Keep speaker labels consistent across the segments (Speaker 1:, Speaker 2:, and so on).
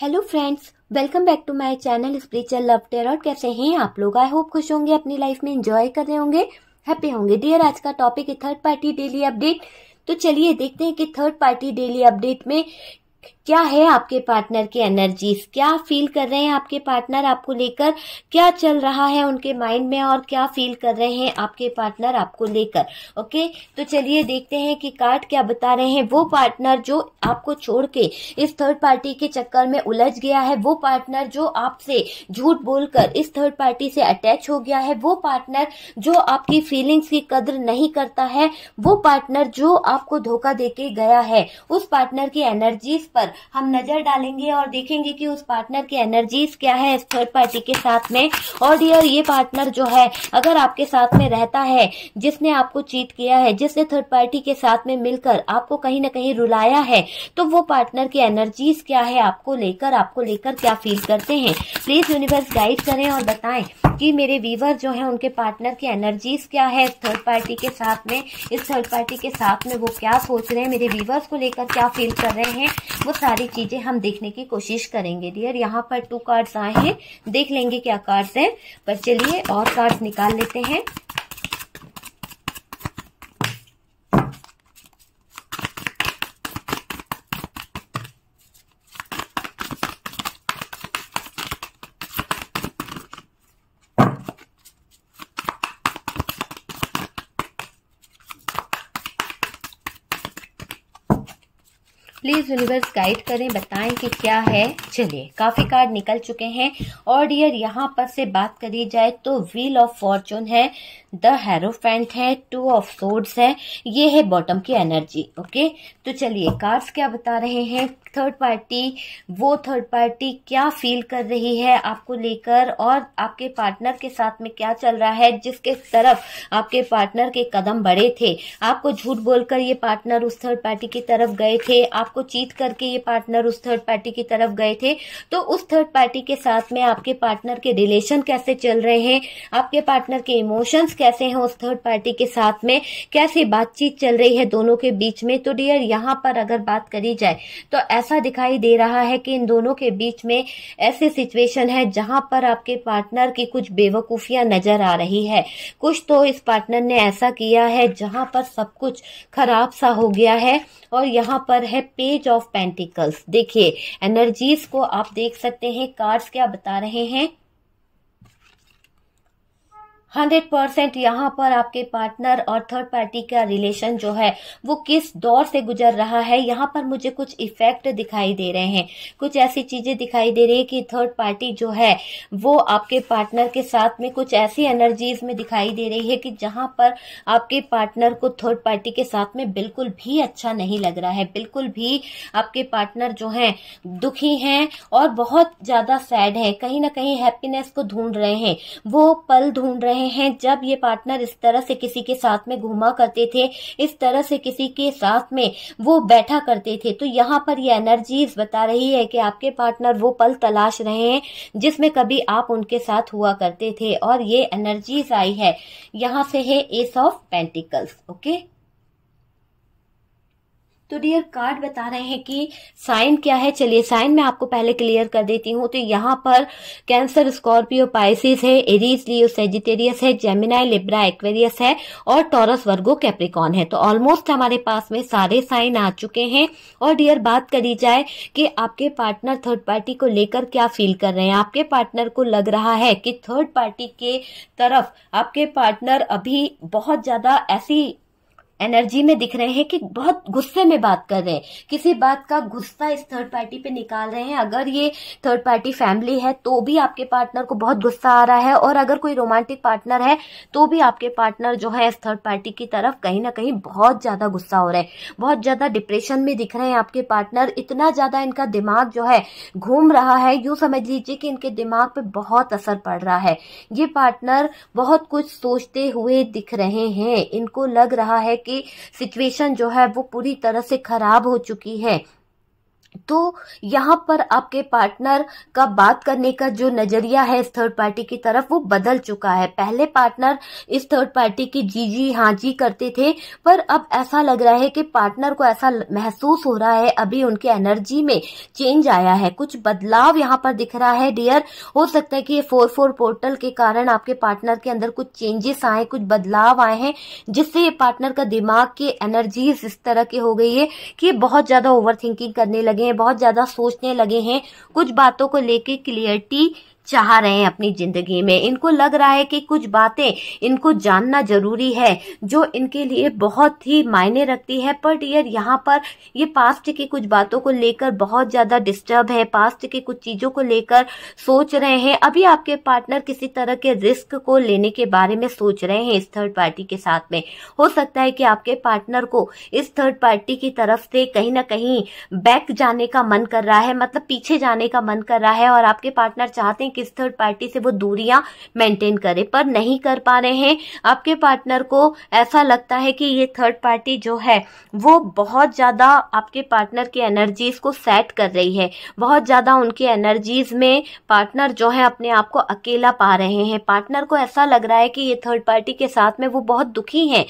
Speaker 1: Hello friends welcome back to my channel spiritual love tarot कैसे हैं आप लोग आई होप खुश होंगे अपनी लाइफ में एंजॉय कर रहे होंगे हैप्पी होंगे डियर आज का टॉपिक है थर्ड पार्टी डेली अपडेट तो चलिए देखते हैं कि थर्ड पार्टी डेली अपडेट में क्या है आपके पार्टनर की एनर्जीज क्या फील कर रहे हैं आपके पार्टनर आपको लेकर क्या चल रहा है उनके माइंड में और क्या फील कर रहे हैं आपके पार्टनर आपको लेकर ओके तो चलिए देखते हैं कि कार्ड क्या बता रहे हैं वो पार्टनर जो आपको छोड़ के इस थर्ड पार्टी के चक्कर में उलझ गया है वो पार्टनर जो आपसे झूठ बोलकर इस थर्ड पार्टी से अटैच हो गया है वो पार्टनर जो आपकी फीलिंग्स की कदर नहीं करता है वो पार्टनर जो आपको धोखा देके गया है उस पार्टनर की एनर्जीज पर हम नजर डालेंगे और देखेंगे कि उस पार्टनर की एनर्जीज क्या है इस थर्ड पार्टी के साथ में और डियर ये पार्टनर जो है अगर आपके साथ में रहता है जिसने आपको चीट किया है जिसने थर्ड पार्टी के साथ में मिलकर आपको कहीं ना कहीं रुलाया है तो वो पार्टनर की एनर्जीज क्या है आपको लेकर आपको लेकर क्या फील करते हैं प्लीज यूनिवर्स गाइड करें और बताएं कि मेरे वीवर जो है उनके पार्टनर की एनर्जीज क्या है थर्ड पार्टी के साथ में इस थर्ड पार्टी के साथ में वो क्या सोच रहे हैं मेरे वीवर्स को लेकर क्या फील कर रहे हैं वो सारी चीजें हम देखने की कोशिश करेंगे डियर यहाँ पर टू कार्ड्स आए हैं देख लेंगे क्या कार्ड्स हैं पर चलिए और कार्ड्स निकाल लेते हैं प्लीज़ यूनिवर्स गाइड करें बताएं कि क्या है चलिए काफ़ी कार्ड निकल चुके हैं और डियर यहाँ पर से बात करी जाए तो व्हील ऑफ फॉर्चून है द हेरोफेंट है टू ऑफ सोर्ड्स है ये है बॉटम की एनर्जी ओके तो चलिए कार्ड्स क्या बता रहे हैं थर्ड पार्टी वो थर्ड पार्टी क्या फील कर रही है आपको लेकर और आपके पार्टनर के साथ में क्या चल रहा है जिसके तरफ आपके पार्टनर के कदम बढ़े थे आपको झूठ बोलकर ये पार्टनर उस थर्ड पार्टी की तरफ गए थे आपको चीत करके ये पार्टनर उस थर्ड पार्टी की तरफ गए थे तो उस थर्ड पार्टी के साथ में आपके पार्टनर के रिलेशन कैसे चल रहे हैं आपके पार्टनर के इमोशंस कैसे हैं उस थर्ड पार्टी के साथ में कैसे बातचीत चल रही है दोनों के बीच में तो डियर यहाँ पर अगर बात करी जाए तो ऐसा ऐसा दिखाई दे रहा है कि इन दोनों के बीच में ऐसे सिचुएशन है जहां पर आपके पार्टनर की कुछ बेवकूफियां नजर आ रही है कुछ तो इस पार्टनर ने ऐसा किया है जहां पर सब कुछ खराब सा हो गया है और यहाँ पर है पेज ऑफ पेंटिकल्स देखिए एनर्जीज को आप देख सकते हैं कार्ड्स क्या बता रहे हैं हंड्रेड परसेंट यहाँ पर आपके पार्टनर और थर्ड पार्टी का रिलेशन जो है वो किस दौर से गुजर रहा है यहाँ पर मुझे कुछ इफेक्ट दिखाई दे रहे हैं कुछ ऐसी चीजें दिखाई दे रही है कि थर्ड पार्टी जो है वो आपके पार्टनर के साथ में कुछ ऐसी एनर्जीज में दिखाई दे रही है कि जहाँ पर आपके पार्टनर को थर्ड पार्टी के साथ में बिल्कुल भी अच्छा नहीं लग रहा है बिल्कुल भी आपके पार्टनर जो है दुखी है और बहुत ज्यादा सैड है कहीं ना कहीं हैप्पीनेस को ढूंढ रहे हैं वो पल ढूंढ रहे रहे हैं जब ये पार्टनर इस तरह से किसी के साथ में घूमा करते थे इस तरह से किसी के साथ में वो बैठा करते थे तो यहाँ पर ये एनर्जीज बता रही है कि आपके पार्टनर वो पल तलाश रहे हैं जिसमें कभी आप उनके साथ हुआ करते थे और ये एनर्जीज आई है यहाँ से है एस ऑफ पेंटिकल्स ओके तो डियर कार्ड बता रहे हैं कि साइन क्या है चलिए साइन मैं आपको पहले क्लियर कर देती हूँ तो यहाँ पर कैंसर स्कॉर्पियो पाइसिस है एरीज लियो सेजिटेरियस है जेमिनाई लिब्रा एक्वेरियस है और टॉरस वर्गो कैप्रिकॉन है तो ऑलमोस्ट हमारे पास में सारे साइन आ चुके हैं और डियर बात करी जाए कि आपके पार्टनर थर्ड पार्टी को लेकर क्या फील कर रहे हैं आपके पार्टनर को लग रहा है कि थर्ड पार्टी के तरफ आपके पार्टनर अभी बहुत ज्यादा ऐसी एनर्जी में दिख रहे हैं कि बहुत गुस्से में बात कर रहे हैं किसी बात का गुस्सा इस थर्ड पार्टी पे निकाल रहे हैं अगर ये थर्ड पार्टी फैमिली है तो भी आपके पार्टनर को बहुत गुस्सा आ रहा है और अगर कोई रोमांटिक पार्टनर है तो भी आपके पार्टनर जो है इस थर्ड पार्टी की तरफ कहीं ना कहीं बहुत ज्यादा गुस्सा हो रहा है बहुत ज्यादा डिप्रेशन में दिख रहे हैं आपके पार्टनर इतना ज्यादा इनका दिमाग जो है घूम रहा है यूं समझ लीजिए कि इनके दिमाग पे बहुत असर पड़ रहा है ये पार्टनर बहुत कुछ सोचते हुए दिख रहे हैं इनको लग रहा है की सिचुएशन जो है वो पूरी तरह से खराब हो चुकी है तो यहाँ पर आपके पार्टनर का बात करने का जो नजरिया है इस थर्ड पार्टी की तरफ वो बदल चुका है पहले पार्टनर इस थर्ड पार्टी की जी जी हाँ जी करते थे पर अब ऐसा लग रहा है कि पार्टनर को ऐसा महसूस हो रहा है अभी उनके एनर्जी में चेंज आया है कुछ बदलाव यहाँ पर दिख रहा है डियर हो सकता है कि ये फोर फोर पोर्टल के कारण आपके पार्टनर के अंदर कुछ चेंजेस आए कुछ बदलाव आए हैं जिससे ये पार्टनर का दिमाग की एनर्जीज इस तरह की हो गई है कि बहुत ज्यादा ओवर करने लगे हैं बहुत ज़्यादा सोचने लगे हैं कुछ बातों को लेके क्लियरिटी चाह रहे हैं अपनी जिंदगी में इनको लग रहा है कि कुछ बातें इनको जानना जरूरी है जो इनके लिए बहुत ही मायने रखती है पर डियर यहाँ पर ये पास्ट की कुछ बातों को लेकर बहुत ज्यादा डिस्टर्ब है पास्ट की कुछ चीजों को लेकर सोच रहे हैं अभी आपके पार्टनर किसी तरह के रिस्क को लेने के बारे में सोच रहे हैं इस थर्ड पार्टी के साथ में हो सकता है कि आपके पार्टनर को इस थर्ड पार्टी की तरफ से कहीं ना कहीं बैक जाने का मन कर रहा है मतलब पीछे जाने का मन कर रहा है और आपके पार्टनर चाहते हैं किस थर्ड पार्टी से वो दूरियां मेंटेन करे पर नहीं कर पा रहे हैं आपके पार्टनर को ऐसा लगता है कि ये थर्ड पार्टी जो है वो बहुत ज़्यादा आपके पार्टनर की एनर्जीज को सेट कर रही है बहुत ज़्यादा उनकी एनर्जीज में पार्टनर जो है अपने आप को अकेला पा रहे हैं पार्टनर को ऐसा लग रहा है कि ये थर्ड पार्टी के साथ में वो बहुत दुखी हैं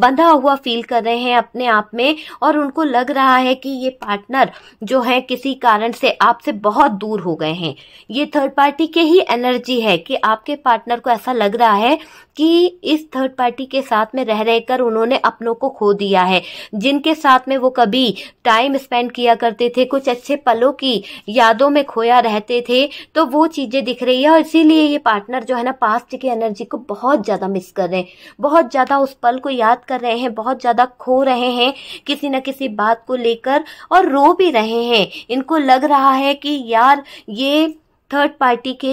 Speaker 1: बंधा हुआ फील कर रहे हैं अपने आप में और उनको लग रहा है कि ये पार्टनर जो है किसी कारण से आपसे बहुत दूर हो गए हैं ये थर्ड पार्टी पार्टी के ही एनर्जी है कि आपके पार्टनर को ऐसा लग रहा है कि इस थर्ड पार्टी के साथ में रह रहकर उन्होंने अपनों को खो दिया है जिनके साथ में वो कभी टाइम स्पेंड किया करते थे कुछ अच्छे पलों की यादों में खोया रहते थे तो वो चीज़ें दिख रही है और इसीलिए ये पार्टनर जो है ना पास्ट की एनर्जी को बहुत ज़्यादा मिस कर रहे हैं बहुत ज़्यादा उस पल को याद कर रहे हैं बहुत ज़्यादा खो रहे हैं किसी न किसी बात को लेकर और रो भी रहे हैं इनको लग रहा है कि यार ये थर्ड पार्टी के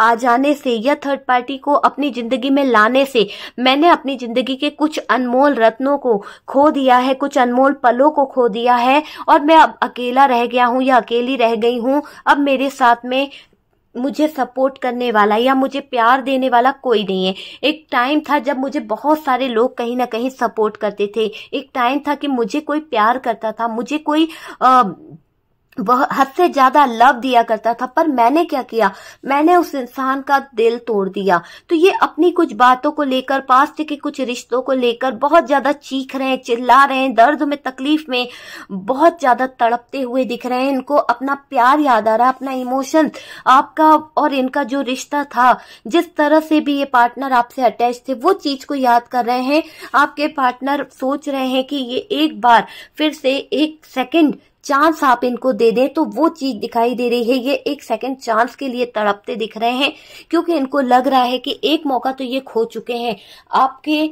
Speaker 1: आ जाने से या थर्ड पार्टी को अपनी जिंदगी में लाने से मैंने अपनी जिंदगी के कुछ अनमोल रत्नों को खो दिया है कुछ अनमोल पलों को खो दिया है और मैं अब अकेला रह गया हूँ या अकेली रह गई हूँ अब मेरे साथ में मुझे सपोर्ट करने वाला या मुझे प्यार देने वाला कोई नहीं है एक टाइम था जब मुझे बहुत सारे लोग कहीं ना कहीं सपोर्ट करते थे एक टाइम था कि मुझे कोई प्यार करता था मुझे कोई आ, वह हद से ज्यादा लव दिया करता था पर मैंने क्या किया मैंने उस इंसान का दिल तोड़ दिया तो ये अपनी कुछ बातों को लेकर पास्ट के कुछ रिश्तों को लेकर बहुत ज्यादा चीख रहे हैं चिल्ला रहे हैं दर्द में तकलीफ में बहुत ज्यादा तड़पते हुए दिख रहे हैं इनको अपना प्यार याद आ रहा है अपना इमोशन आपका और इनका जो रिश्ता था जिस तरह से भी ये पार्टनर आपसे अटैच थे वो चीज को याद कर रहे हैं आपके पार्टनर सोच रहे हैं कि ये एक बार फिर से एक सेकेंड चांस आप इनको दे दें तो वो चीज दिखाई दे रही है ये एक सेकंड चांस के लिए तड़पते दिख रहे हैं क्योंकि इनको लग रहा है कि एक मौका तो ये खो चुके हैं आपके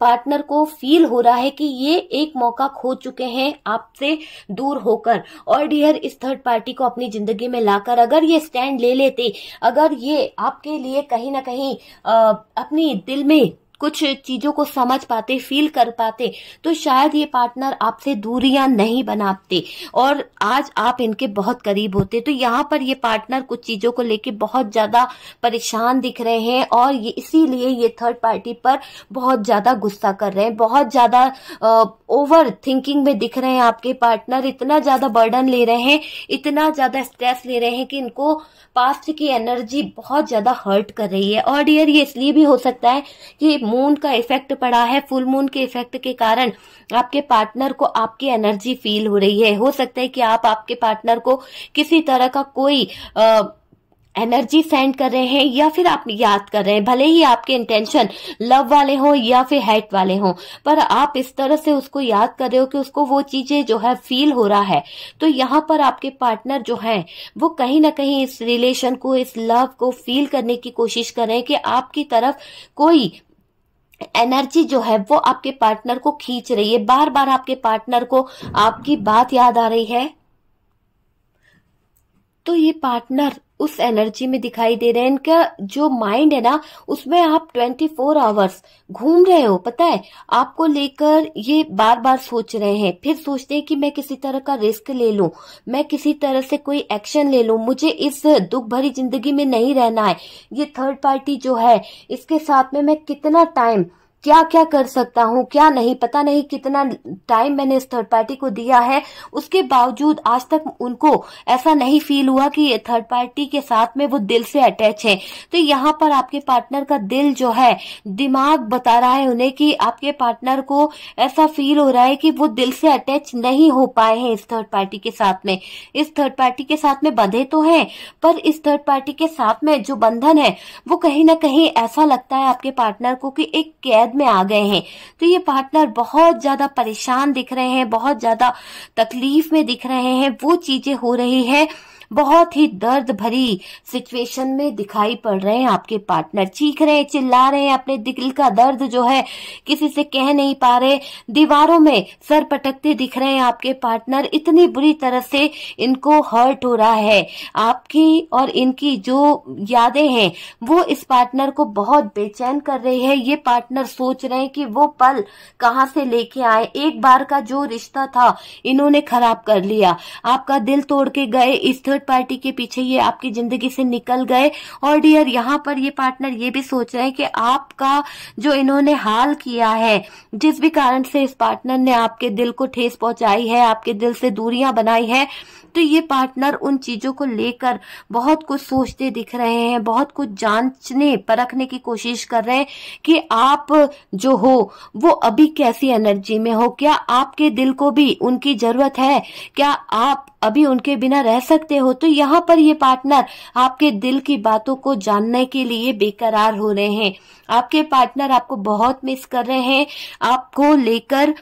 Speaker 1: पार्टनर को फील हो रहा है कि ये एक मौका खो चुके हैं आपसे दूर होकर और डियर इस थर्ड पार्टी को अपनी जिंदगी में लाकर अगर ये स्टैंड ले लेते अगर ये आपके लिए कहीं ना कहीं अपनी दिल में कुछ चीजों को समझ पाते फील कर पाते तो शायद ये पार्टनर आपसे दूरियां नहीं बनाते और आज आप इनके बहुत करीब होते तो यहाँ पर ये पार्टनर कुछ चीजों को लेके बहुत ज्यादा परेशान दिख रहे हैं और ये इसीलिए ये थर्ड पार्टी पर बहुत ज्यादा गुस्सा कर रहे हैं बहुत ज्यादा ओवर थिंकिंग में दिख रहे हैं आपके पार्टनर इतना ज्यादा बर्डन ले रहे हैं इतना ज्यादा स्ट्रेस ले रहे हैं कि इनको पास्ट की एनर्जी बहुत ज्यादा हर्ट कर रही है और डियर ये इसलिए भी हो सकता है कि मून का इफेक्ट पड़ा है फुल मून के इफेक्ट के कारण आपके पार्टनर को आपकी एनर्जी फील हो रही है हो सकता है कि आप आपके पार्टनर को किसी तरह का कोई आ, एनर्जी सेंड कर रहे हैं या फिर आप याद कर रहे हैं भले ही आपके इंटेंशन लव वाले हो या फिर हेट वाले हो पर आप इस तरह से उसको याद कर रहे हो कि उसको वो चीजें जो है फील हो रहा है तो यहाँ पर आपके पार्टनर जो है वो कहीं ना कहीं इस रिलेशन को इस लव को फील करने की कोशिश कर रहे हैं कि आपकी तरफ कोई एनर्जी जो है वो आपके पार्टनर को खींच रही है बार बार आपके पार्टनर को आपकी बात याद आ रही है तो ये पार्टनर उस एनर्जी में दिखाई दे रहे हैं इनका जो माइंड है ना उसमें आप ट्वेंटी फोर आवर्स घूम रहे हो पता है आपको लेकर ये बार बार सोच रहे हैं फिर सोचते हैं कि मैं किसी तरह का रिस्क ले लूं मैं किसी तरह से कोई एक्शन ले लूं मुझे इस दुख भरी जिंदगी में नहीं रहना है ये थर्ड पार्टी जो है इसके साथ में मैं कितना टाइम क्या क्या कर सकता हूँ क्या नहीं पता नहीं कितना टाइम मैंने इस थर्ड पार्टी को दिया है उसके बावजूद आज तक उनको ऐसा नहीं फील हुआ कि थर्ड पार्टी के साथ में वो दिल से अटैच है तो यहाँ पर आपके पार्टनर का दिल जो है दिमाग बता रहा है उन्हें कि आपके पार्टनर को ऐसा फील हो रहा है कि वो दिल से अटैच नहीं हो पाए हैं इस थर्ड पार्टी के साथ में इस थर्ड पार्टी के साथ में बंधे तो है पर इस थर्ड पार्टी के साथ में जो बंधन है वो कहीं ना कहीं ऐसा लगता है आपके पार्टनर को कि एक कैद बाद में आ गए हैं तो ये पार्टनर बहुत ज्यादा परेशान दिख रहे हैं बहुत ज्यादा तकलीफ में दिख रहे हैं वो चीजें हो रही है बहुत ही दर्द भरी सिचुएशन में दिखाई पड़ रहे हैं आपके पार्टनर चीख रहे हैं चिल्ला रहे हैं अपने दिल का दर्द जो है किसी से कह नहीं पा रहे दीवारों में सर पटकते दिख रहे हैं आपके पार्टनर इतनी बुरी तरह से इनको हर्ट हो रहा है आपकी और इनकी जो यादें हैं वो इस पार्टनर को बहुत बेचैन कर रही है ये पार्टनर सोच रहे हैं कि वो पल कहाँ से लेके आए एक बार का जो रिश्ता था इन्होंने खराब कर लिया आपका दिल तोड़ के गए इस थर्ड पार्टी के पीछे ये आपकी जिंदगी से निकल गए और डियर यहाँ पर ये पार्टनर ये भी सोच रहे हैं कि आपका जो इन्होंने हाल किया है जिस भी कारण से इस पार्टनर ने आपके दिल को ठेस पहुंचाई है आपके दिल से दूरियां बनाई है तो ये पार्टनर उन चीजों को लेकर बहुत कुछ सोचते दिख रहे हैं बहुत कुछ जांचने परखने की कोशिश कर रहे हैं कि आप जो हो वो अभी कैसी एनर्जी में हो क्या आपके दिल को भी उनकी जरूरत है क्या आप अभी उनके बिना रह सकते हो तो यहाँ पर ये पार्टनर आपके दिल की बातों को जानने के लिए बेकरार हो रहे हैं आपके पार्टनर आपको बहुत मिस कर रहे हैं आपको लेकर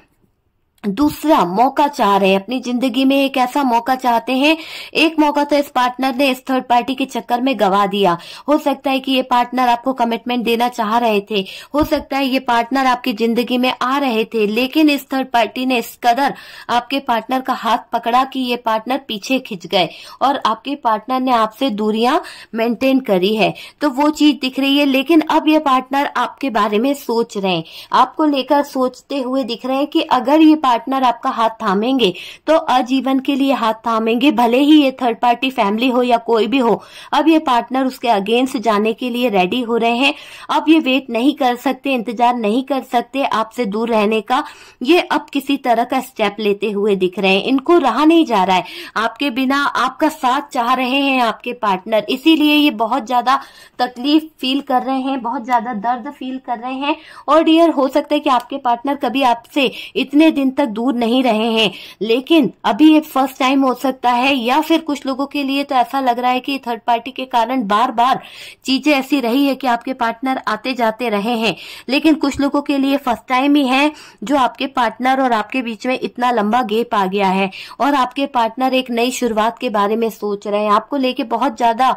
Speaker 1: दूसरा मौका चाह रहे हैं अपनी जिंदगी में एक ऐसा मौका चाहते हैं एक मौका तो इस पार्टनर ने इस थर्ड पार्टी के चक्कर में गवा दिया हो सकता है कि ये पार्टनर आपको कमिटमेंट देना चाह रहे थे हो सकता है ये पार्टनर आपकी जिंदगी में आ रहे थे लेकिन इस थर्ड पार्टी ने इस कदर आपके पार्टनर का हाथ पकड़ा कि ये पार्टनर पीछे खिंच गए और आपके पार्टनर ने आपसे दूरियां मेंटेन करी है तो वो चीज दिख रही है लेकिन अब ये पार्टनर आपके बारे में सोच रहे हैं आपको लेकर सोचते हुए दिख रहे हैं कि अगर ये पार्टनर आपका हाथ थामेंगे तो आजीवन के लिए हाथ थामेंगे भले ही ये थर्ड पार्टी फैमिली हो या कोई भी हो अब ये पार्टनर उसके अगेंस्ट जाने के लिए रेडी हो रहे हैं अब ये वेट नहीं कर सकते इंतजार नहीं कर सकते आपसे दूर रहने का ये अब किसी तरह का स्टेप लेते हुए दिख रहे हैं इनको रहा नहीं जा रहा है आपके बिना आपका साथ चाह रहे हैं आपके पार्टनर इसीलिए ये बहुत ज्यादा तकलीफ फील कर रहे हैं बहुत ज्यादा दर्द फील कर रहे हैं और डियर हो सकता है कि आपके पार्टनर कभी आपसे इतने दिन तक ज्यादा दूर नहीं रहे हैं लेकिन अभी ये फर्स्ट टाइम हो सकता है या फिर कुछ लोगों के लिए तो ऐसा लग रहा है कि थर्ड पार्टी के कारण बार बार चीजें ऐसी रही है कि आपके पार्टनर आते जाते रहे हैं लेकिन कुछ लोगों के लिए फर्स्ट टाइम ही है जो आपके पार्टनर और आपके बीच में इतना लंबा गेप आ गया है और आपके पार्टनर एक नई शुरुआत के बारे में सोच रहे हैं आपको लेके बहुत ज्यादा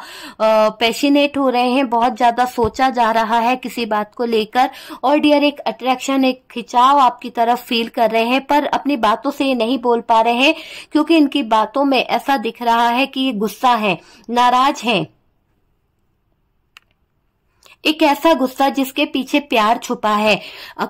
Speaker 1: पैशनेट हो रहे हैं बहुत ज्यादा सोचा जा रहा है किसी बात को लेकर और डियर एक अट्रैक्शन एक खिंचाव आपकी तरफ फील कर रहे हैं पर अपनी बातों से ये नहीं बोल पा रहे हैं क्योंकि इनकी बातों में ऐसा दिख रहा है कि ये गुस्सा है नाराज है एक ऐसा गुस्सा जिसके पीछे प्यार छुपा है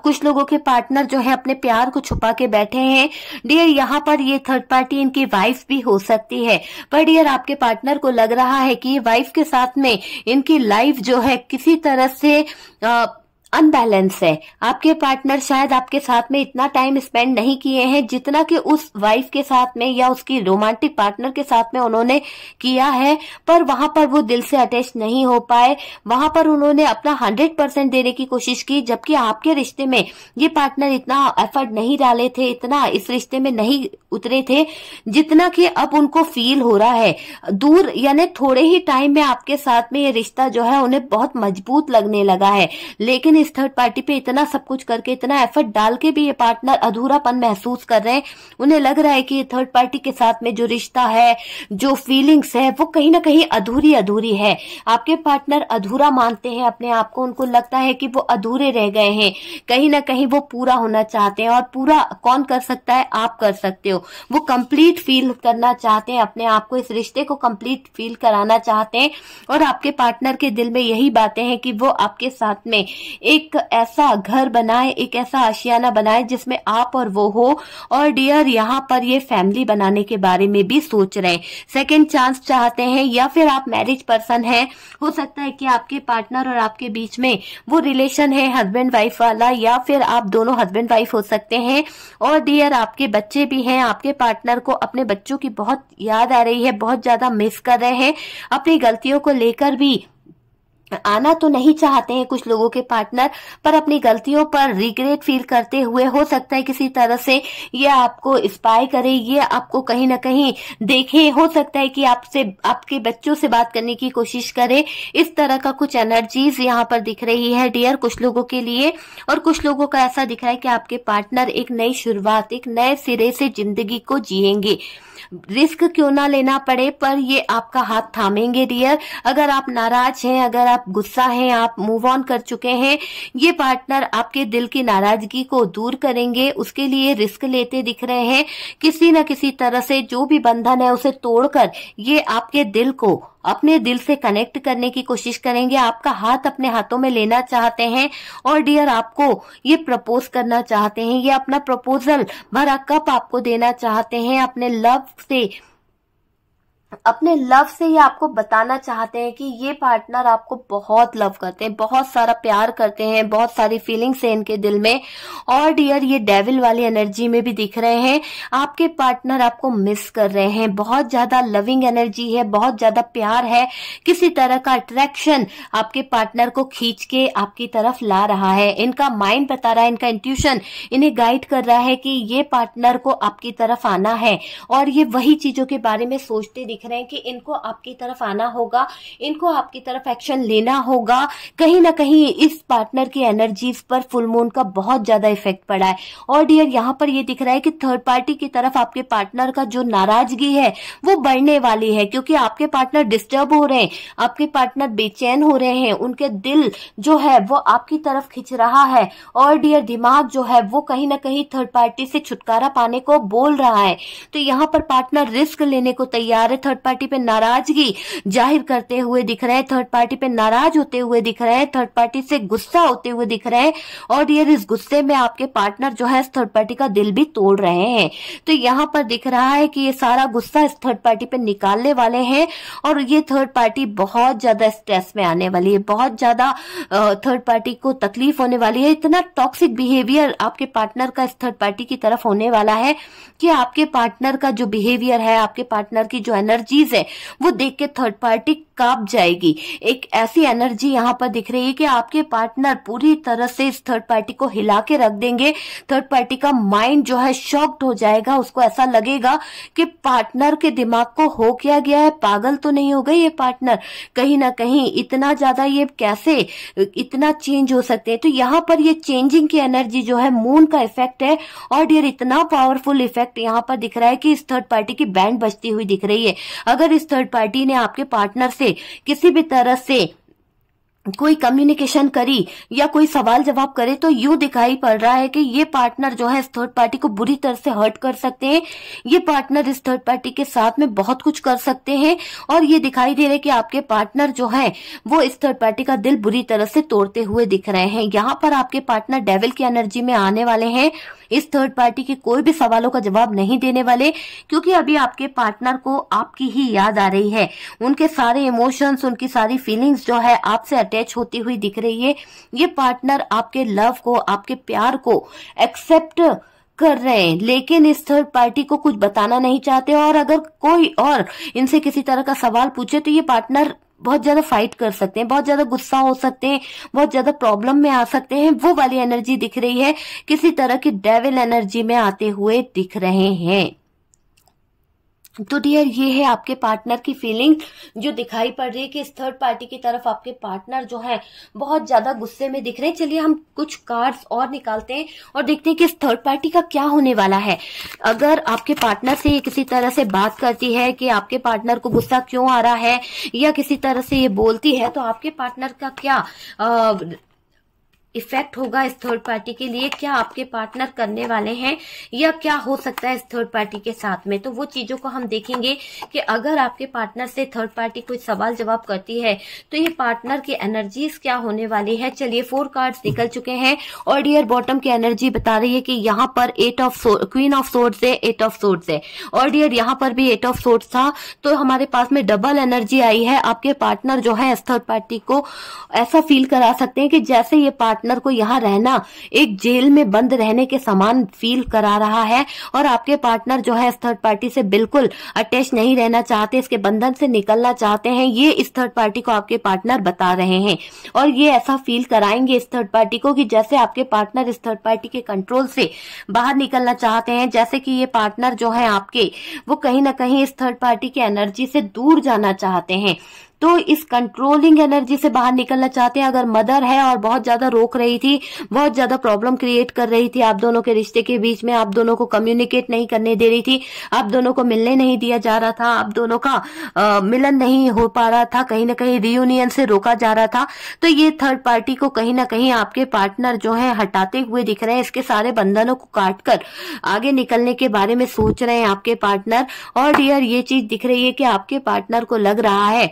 Speaker 1: कुछ लोगों के पार्टनर जो है अपने प्यार को छुपा के बैठे हैं डियर यहाँ पर ये थर्ड पार्टी इनकी वाइफ भी हो सकती है पर डियर आपके पार्टनर को लग रहा है कि वाइफ के साथ में इनकी लाइफ जो है किसी तरह से आ, अनबैलेंस है आपके पार्टनर शायद आपके साथ में इतना टाइम स्पेंड नहीं किए हैं जितना कि उस वाइफ के साथ में या उसकी रोमांटिक पार्टनर के साथ में उन्होंने किया है पर वहां पर वो दिल से अटैच नहीं हो पाए वहां पर उन्होंने अपना हंड्रेड परसेंट देने की कोशिश की जबकि आपके रिश्ते में ये पार्टनर इतना एफर्ट नहीं डाले थे इतना इस रिश्ते में नहीं उतरे थे जितना कि अब उनको फील हो रहा है दूर यानी थोड़े ही टाइम में आपके साथ में ये रिश्ता जो है उन्हें बहुत मजबूत लगने लगा है लेकिन अपने इस थर्ड पार्टी पे इतना सब कुछ करके इतना एफर्ट डाल के भी ये पार्टनर अधूरापन महसूस कर रहे हैं उन्हें लग रहा है कि ये थर्ड पार्टी के साथ में जो रिश्ता है जो फीलिंग्स है वो कहीं ना कहीं अधूरी अधूरी है आपके पार्टनर अधूरा मानते हैं अपने आप को उनको लगता है कि वो अधूरे रह गए हैं कहीं ना कहीं वो पूरा होना चाहते हैं और पूरा कौन कर सकता है आप कर सकते हो वो कंप्लीट फील करना चाहते हैं अपने आप को इस रिश्ते को कंप्लीट फील कराना चाहते हैं और आपके पार्टनर के दिल में यही बातें हैं कि वो आपके साथ में एक ऐसा घर बनाए एक ऐसा आशियाना बनाए जिसमें आप और वो हो और डियर यहाँ पर ये फैमिली बनाने के बारे में भी सोच रहे हैं सेकेंड चांस चाहते हैं या फिर आप मैरिज पर्सन हैं हो सकता है कि आपके पार्टनर और आपके बीच में वो रिलेशन है हस्बैंड वाइफ वाला या फिर आप दोनों हस्बैंड वाइफ हो सकते हैं और डियर आपके बच्चे भी हैं आपके पार्टनर को अपने बच्चों की बहुत याद आ रही है बहुत ज्यादा मिस कर रहे हैं अपनी गलतियों को लेकर भी आना तो नहीं चाहते हैं कुछ लोगों के पार्टनर पर अपनी गलतियों पर रिग्रेट फील करते हुए हो सकता है किसी तरह से ये आपको स्पाई करे ये आपको कहीं ना कहीं देखे हो सकता है कि आपसे आपके बच्चों से बात करने की कोशिश करे इस तरह का कुछ एनर्जीज यहाँ पर दिख रही है डियर कुछ लोगों के लिए और कुछ लोगों का ऐसा दिख रहा है कि आपके पार्टनर एक नई शुरुआत एक नए सिरे से जिंदगी को जियेंगे रिस्क क्यों ना लेना पड़े पर ये आपका हाथ थामेंगे डियर अगर आप नाराज हैं अगर आप गुस्सा हैं आप मूव ऑन कर चुके हैं ये पार्टनर आपके दिल की नाराजगी को दूर करेंगे उसके लिए रिस्क लेते दिख रहे हैं किसी न किसी तरह से जो भी बंधन है उसे तोड़कर ये आपके दिल को अपने दिल से कनेक्ट करने की कोशिश करेंगे आपका हाथ अपने हाथों में लेना चाहते हैं और डियर आपको ये प्रपोज करना चाहते हैं ये अपना प्रपोजल भरा कप आपको देना चाहते हैं अपने लव से अपने लव से ये आपको बताना चाहते हैं कि ये पार्टनर आपको बहुत लव करते हैं बहुत सारा प्यार करते हैं बहुत सारी फीलिंग्स है इनके दिल में और डियर ये डेविल वाली एनर्जी में भी दिख रहे हैं आपके पार्टनर आपको मिस कर रहे हैं बहुत ज्यादा लविंग एनर्जी है बहुत ज्यादा प्यार है किसी तरह का अट्रैक्शन आपके पार्टनर को खींच के आपकी तरफ ला रहा है इनका माइंड बता रहा है इनका इंट्यूशन इन्हें गाइड कर रहा है कि ये पार्टनर को आपकी तरफ आना है और ये वही चीजों के बारे में सोचते दिख देख रहे हैं कि इनको आपकी तरफ आना होगा इनको आपकी तरफ एक्शन लेना होगा कहीं ना कहीं इस पार्टनर की एनर्जीज पर फुल मून का बहुत ज्यादा इफेक्ट पड़ा है और डियर यहाँ पर ये दिख रहा है कि थर्ड पार्टी की तरफ आपके पार्टनर का जो नाराजगी है वो बढ़ने वाली है क्योंकि आपके पार्टनर डिस्टर्ब हो रहे हैं आपके पार्टनर बेचैन हो रहे हैं उनके दिल जो है वो आपकी तरफ खिंच रहा है और डियर दिमाग जो है वो कहीं ना कहीं थर्ड पार्टी से छुटकारा पाने को बोल रहा है तो यहाँ पर पार्टनर रिस्क लेने को तैयार है थर्ड पार्टी पे नाराजगी जाहिर करते हुए दिख रहे हैं थर्ड पार्टी पे नाराज होते हुए दिख रहे हैं थर्ड पार्टी से गुस्सा होते हुए दिख रहे हैं और ये इस गुस्से में आपके पार्टनर जो है थर्ड पार्टी का दिल भी तोड़ रहे हैं तो यहाँ पर दिख रहा है कि ये सारा गुस्सा इस थर्ड पार्टी पे निकालने वाले हैं और ये थर्ड पार्टी बहुत ज्यादा स्ट्रेस में आने वाली है बहुत ज्यादा थर्ड पार्टी को तकलीफ होने वाली है इतना टॉक्सिक बिहेवियर आपके पार्टनर का इस थर्ड पार्टी की तरफ होने वाला है कि आपके पार्टनर का जो बिहेवियर है आपके पार्टनर की जो एनर्जी हर चीज है वो देख के थर्ड पार्टी कांप जाएगी एक ऐसी एनर्जी यहाँ पर दिख रही है कि आपके पार्टनर पूरी तरह से इस थर्ड पार्टी को हिला के रख देंगे थर्ड पार्टी का माइंड जो है शॉक्ड हो जाएगा उसको ऐसा लगेगा कि पार्टनर के दिमाग को हो क्या गया है पागल तो नहीं हो गई ये पार्टनर कहीं ना कहीं इतना ज्यादा ये कैसे इतना चेंज हो सकते हैं तो यहाँ पर ये चेंजिंग की एनर्जी जो है मून का इफेक्ट है और डियर इतना पावरफुल इफेक्ट यहाँ पर दिख रहा है कि इस थर्ड पार्टी की बैंड बचती हुई दिख रही है अगर इस थर्ड पार्टी ने आपके पार्टनर से किसी भी तरह से कोई कम्युनिकेशन करी या कोई सवाल जवाब करे तो यू दिखाई पड़ रहा है कि ये पार्टनर जो है इस थर्ड पार्टी को बुरी तरह से हर्ट कर सकते हैं ये पार्टनर इस थर्ड पार्टी के साथ में बहुत कुछ कर सकते हैं और ये दिखाई दे रहा है कि आपके पार्टनर जो है वो इस थर्ड पार्टी का दिल बुरी तरह से तोड़ते हुए दिख रहे हैं यहाँ पर आपके पार्टनर डेविल की एनर्जी में आने वाले हैं इस थर्ड पार्टी के कोई भी सवालों का जवाब नहीं देने वाले क्योंकि अभी आपके पार्टनर को आपकी ही याद आ रही है उनके सारे इमोशंस उनकी सारी फीलिंग्स जो है आपसे अटैच होती हुई दिख रही है ये पार्टनर आपके लव को आपके प्यार को एक्सेप्ट कर रहे हैं लेकिन इस थर्ड पार्टी को कुछ बताना नहीं चाहते और अगर कोई और इनसे किसी तरह का सवाल पूछे तो ये पार्टनर बहुत ज्यादा फाइट कर सकते हैं बहुत ज्यादा गुस्सा हो सकते हैं बहुत ज्यादा प्रॉब्लम में आ सकते हैं वो वाली एनर्जी दिख रही है किसी तरह की डेविल एनर्जी में आते हुए दिख रहे हैं तो डियर ये है आपके पार्टनर की फीलिंग जो दिखाई पड़ रही है कि इस थर्ड पार्टी की तरफ आपके पार्टनर जो है बहुत ज्यादा गुस्से में दिख रहे हैं चलिए हम कुछ कार्ड्स और निकालते हैं और देखते हैं कि इस थर्ड पार्टी का क्या होने वाला है अगर आपके पार्टनर से ये किसी तरह से बात करती है कि आपके पार्टनर को गुस्सा क्यों आ रहा है या किसी तरह से ये बोलती है तो आपके पार्टनर का क्या आ, इफेक्ट होगा इस थर्ड पार्टी के लिए क्या आपके पार्टनर करने वाले हैं या क्या हो सकता है इस थर्ड पार्टी के साथ में तो वो चीजों को हम देखेंगे कि अगर आपके पार्टनर से थर्ड पार्टी कोई सवाल जवाब करती है तो ये पार्टनर की एनर्जीज क्या होने वाली है चलिए फोर कार्ड निकल चुके हैं और डियर बॉटम की एनर्जी बता रही है कि यहाँ पर eight of queen of swords है एट ऑफ सोर्ट्स है और डियर यहाँ पर भी एट ऑफ सोर्ट्स था तो हमारे पास में डबल एनर्जी आई है आपके पार्टनर जो है थर्ड पार्टी को ऐसा फील करा सकते हैं कि जैसे ये पार्टनर पार्टनर को यहाँ रहना एक जेल में बंद रहने के समान फील करा रहा है और आपके पार्टनर जो है इस थर्ड पार्टी से बिल्कुल अटैच नहीं रहना चाहते इसके बंधन से निकलना चाहते हैं ये इस थर्ड पार्टी को आपके पार्टनर बता रहे हैं और ये ऐसा फील कराएंगे इस थर्ड पार्टी को कि जैसे आपके पार्टनर इस थर्ड पार्टी के कंट्रोल से बाहर निकलना चाहते हैं जैसे कि ये पार्टनर जो है आपके वो कहीं ना कहीं इस थर्ड पार्टी की एनर्जी से दूर जाना चाहते हैं तो इस कंट्रोलिंग एनर्जी से बाहर निकलना चाहते हैं अगर मदर है और बहुत ज्यादा रोक रही थी बहुत ज्यादा प्रॉब्लम क्रिएट कर रही थी आप दोनों के रिश्ते के बीच में आप दोनों को कम्युनिकेट नहीं करने दे रही थी आप दोनों को मिलने नहीं दिया जा रहा था आप दोनों का आ, मिलन नहीं हो पा रहा था कहीं ना कहीं रियूनियन से रोका जा रहा था तो ये थर्ड पार्टी को कहीं ना कहीं आपके पार्टनर जो है हटाते हुए दिख रहे हैं इसके सारे बंधनों को काट कर आगे निकलने के बारे में सोच रहे हैं आपके पार्टनर और डियर ये चीज दिख रही है कि आपके पार्टनर को लग रहा है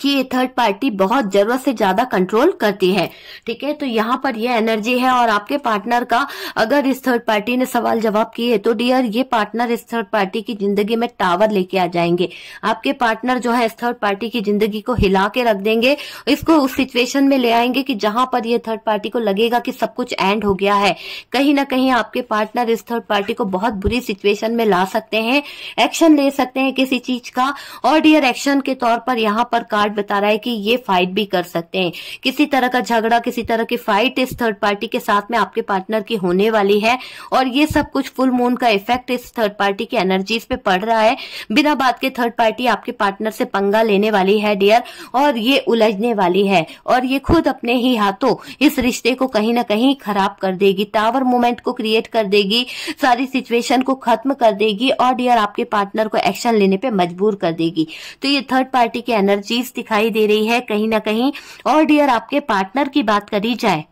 Speaker 1: कि ये थर्ड पार्टी बहुत जरूरत से ज्यादा कंट्रोल करती है ठीक है तो यहाँ पर ये एनर्जी है और आपके पार्टनर का अगर इस थर्ड पार्टी ने सवाल जवाब किए तो डियर ये पार्टनर इस थर्ड पार्टी की जिंदगी में टावर लेके आ जाएंगे आपके पार्टनर जो है इस थर्ड पार्टी की जिंदगी को हिला के रख देंगे इसको उस सिचुएशन में ले आएंगे कि जहां पर ये थर्ड पार्टी को लगेगा कि सब कुछ एंड हो गया है कहीं ना कहीं आपके पार्टनर इस थर्ड पार्टी को बहुत बुरी सिचुएशन में ला सकते हैं एक्शन ले सकते हैं किसी चीज का और डियर एक्शन के तौर पर यहाँ पर कार्ड बता रहा है कि ये फाइट भी कर सकते हैं किसी तरह का झगड़ा किसी तरह की फाइट इस थर्ड पार्टी के साथ में आपके पार्टनर की होने वाली है और ये सब कुछ फुल मून का इफेक्ट इस थर्ड पार्टी की एनर्जीज पे पड़ रहा है बिना बात के थर्ड पार्टी आपके पार्टनर से पंगा लेने वाली है डियर और ये उलझने वाली है और ये खुद अपने ही हाथों इस रिश्ते को कहीं ना कहीं खराब कर देगी टावर मोमेंट को क्रिएट कर देगी सारी सिचुएशन को खत्म कर देगी और डियर आपके पार्टनर को एक्शन लेने पर मजबूर कर देगी तो ये थर्ड पार्टी की एनर्जीज डिफरेंस दिखाई दे रही है कहीं ना कहीं और डियर आपके पार्टनर की बात करी जाए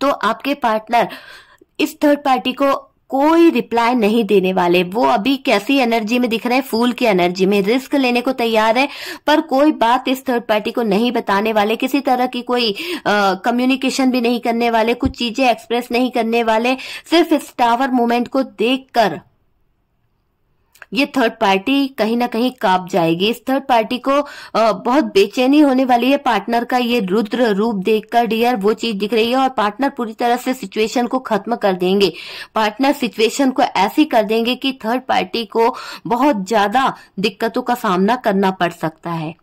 Speaker 1: तो आपके पार्टनर इस थर्ड पार्टी को कोई रिप्लाई नहीं देने वाले वो अभी कैसी एनर्जी में दिख रहे हैं फूल की एनर्जी में रिस्क लेने को तैयार है पर कोई बात इस थर्ड पार्टी को नहीं बताने वाले किसी तरह की कोई कम्युनिकेशन भी नहीं करने वाले कुछ चीजें एक्सप्रेस नहीं करने वाले सिर्फ इस टावर मोमेंट को देखकर ये थर्ड पार्टी कहीं ना कहीं काप जाएगी इस थर्ड पार्टी को बहुत बेचैनी होने वाली है पार्टनर का ये रुद्र रूप देखकर डियर वो चीज दिख रही है और पार्टनर पूरी तरह से सिचुएशन को खत्म कर देंगे पार्टनर सिचुएशन को ऐसी कर देंगे कि थर्ड पार्टी को बहुत ज्यादा दिक्कतों का सामना करना पड़ सकता है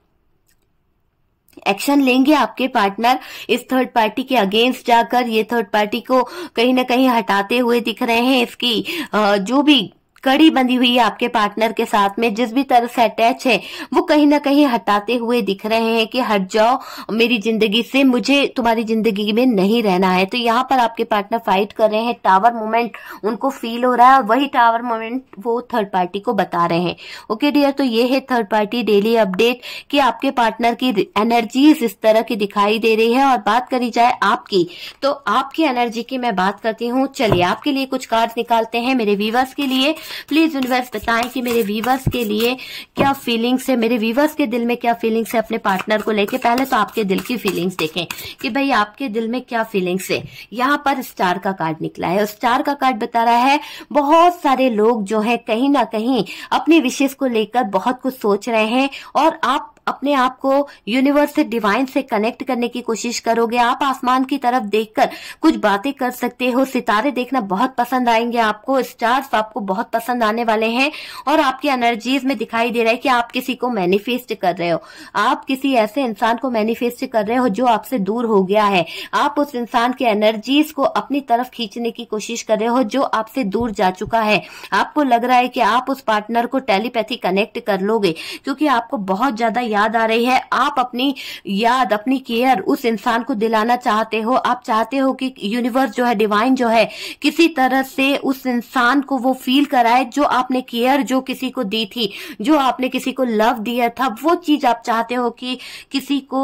Speaker 1: एक्शन लेंगे आपके पार्टनर इस थर्ड पार्टी के अगेंस्ट जाकर ये थर्ड पार्टी को कहीं ना कहीं हटाते हुए दिख रहे हैं इसकी जो भी कड़ी बंधी हुई है आपके पार्टनर के साथ में जिस भी तरह से अटैच है वो कहीं ना कहीं हटाते हुए दिख रहे हैं कि हट जाओ मेरी जिंदगी से मुझे तुम्हारी जिंदगी में नहीं रहना है तो यहाँ पर आपके पार्टनर फाइट कर रहे हैं टावर मोमेंट उनको फील हो रहा है वही टावर मोमेंट वो थर्ड पार्टी को बता रहे हैं ओके डियर तो ये है थर्ड पार्टी डेली अपडेट कि आपके पार्टनर की एनर्जी इस तरह की दिखाई दे रही है और बात करी जाए आपकी तो आपकी एनर्जी की मैं बात करती हूँ चलिए आपके लिए कुछ कार्ड निकालते हैं मेरे व्यूवर्स के लिए प्लीज यूनिवर्स बताएं कि मेरे व्यूवर्स के लिए क्या फीलिंग्स है मेरे व्यूवर्स के दिल में क्या फीलिंग्स है अपने पार्टनर को लेके पहले तो आपके दिल की फीलिंग्स देखें कि भाई आपके दिल में क्या फीलिंग्स है यहाँ पर स्टार का कार्ड निकला है और स्टार का कार्ड बता रहा है बहुत सारे लोग जो है कहीं ना कहीं अपनी विशेष को लेकर बहुत कुछ सोच रहे हैं और आप अपने आप को यूनिवर्स से डिवाइन से कनेक्ट करने की कोशिश करोगे आप आसमान की तरफ देखकर कुछ बातें कर सकते हो सितारे देखना बहुत पसंद आएंगे आपको स्टार्स आपको बहुत पसंद आने वाले हैं और आपकी एनर्जीज में दिखाई दे रहा है कि आप किसी को मैनिफेस्ट कर रहे हो आप किसी ऐसे इंसान को मैनिफेस्ट कर रहे हो जो आपसे दूर हो गया है आप उस इंसान की एनर्जीज को अपनी तरफ खींचने की कोशिश कर रहे हो जो आपसे दूर जा चुका है आपको लग रहा है कि आप उस पार्टनर को टेलीपैथी कनेक्ट कर लोगे क्योंकि आपको बहुत ज्यादा याद आ रही है आप अपनी याद अपनी केयर उस इंसान को दिलाना चाहते हो आप चाहते हो कि यूनिवर्स जो है डिवाइन जो है किसी तरह से उस इंसान को वो फील कराए जो आपने केयर जो किसी को दी थी जो आपने किसी को लव दिया था वो चीज आप चाहते हो कि किसी को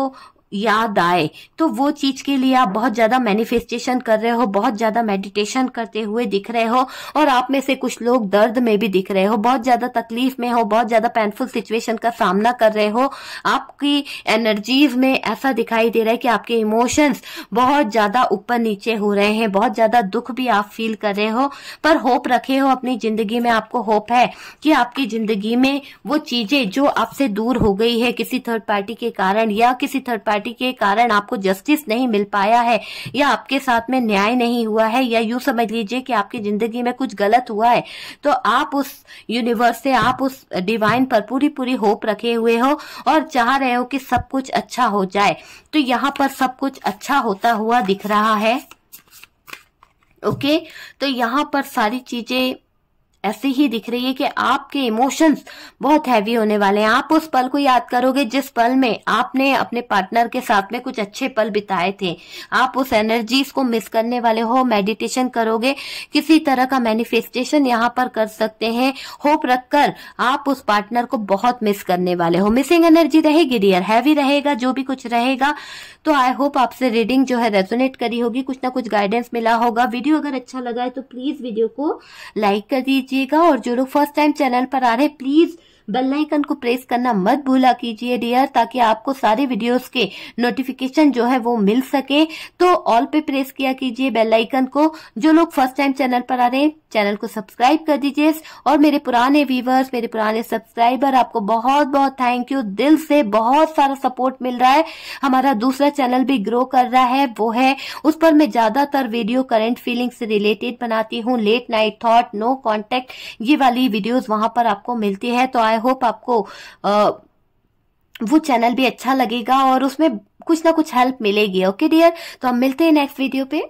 Speaker 1: याद आए तो वो चीज के लिए आप बहुत ज्यादा मैनिफेस्टेशन कर रहे हो बहुत ज्यादा मेडिटेशन करते हुए दिख रहे हो और आप में से कुछ लोग दर्द में भी दिख रहे हो बहुत ज्यादा तकलीफ में हो बहुत ज्यादा पेनफुल सिचुएशन का सामना कर रहे हो आपकी एनर्जीज में ऐसा दिखाई दे रहा है कि आपके इमोशंस बहुत ज्यादा ऊपर नीचे हो रहे हैं बहुत ज्यादा दुख भी आप फील कर रहे हो पर होप रखे हो अपनी जिंदगी में आपको होप है कि आपकी जिंदगी में वो चीजें जो आपसे दूर हो गई है किसी थर्ड पार्टी के कारण या किसी थर्ड पार्टी पार्टी के कारण आपको जस्टिस नहीं मिल पाया है या आपके साथ में न्याय नहीं हुआ है या यू समझ लीजिए कि आपकी जिंदगी में कुछ गलत हुआ है तो आप उस यूनिवर्स से आप उस डिवाइन पर पूरी पूरी होप रखे हुए हो और चाह रहे हो कि सब कुछ अच्छा हो जाए तो यहाँ पर सब कुछ अच्छा होता हुआ दिख रहा है ओके okay? तो यहाँ पर सारी चीजें ऐसे ही दिख रही है कि आपके इमोशंस बहुत हैवी होने वाले हैं आप उस पल को याद करोगे जिस पल में आपने अपने पार्टनर के साथ में कुछ अच्छे पल बिताए थे आप उस एनर्जीज को मिस करने वाले हो मेडिटेशन करोगे किसी तरह का मैनिफेस्टेशन यहाँ पर कर सकते हैं होप रखकर आप उस पार्टनर को बहुत मिस करने वाले हो मिसिंग एनर्जी रहेगी डियर हैवी रहेगा जो भी कुछ रहेगा तो आई होप आपसे रीडिंग जो है रेजोनेट करी होगी कुछ ना कुछ गाइडेंस मिला होगा वीडियो अगर अच्छा लगा है तो प्लीज वीडियो को लाइक कर दीजिए कीजिएगा और जो लोग फर्स्ट टाइम चैनल पर आ रहे हैं प्लीज बेल आइकन को प्रेस करना मत भूला कीजिए डियर ताकि आपको सारे वीडियोस के नोटिफिकेशन जो है वो मिल सके तो ऑल पे प्रेस किया कीजिए बेल आइकन को जो लोग फर्स्ट टाइम चैनल पर आ रहे हैं चैनल को सब्सक्राइब कर दीजिए और मेरे पुराने व्यूवर्स मेरे पुराने सब्सक्राइबर आपको बहुत बहुत थैंक यू दिल से बहुत सारा सपोर्ट मिल रहा है हमारा दूसरा चैनल भी ग्रो कर रहा है वो है उस पर मैं ज्यादातर वीडियो करंट फीलिंग से रिलेटेड बनाती हूँ late night thought no contact ये वाली वीडियोज वहां पर आपको मिलती है तो आई आई होप आपको वो चैनल भी अच्छा लगेगा और उसमें कुछ ना कुछ हेल्प मिलेगी ओके डियर तो हम मिलते हैं नेक्स्ट वीडियो पे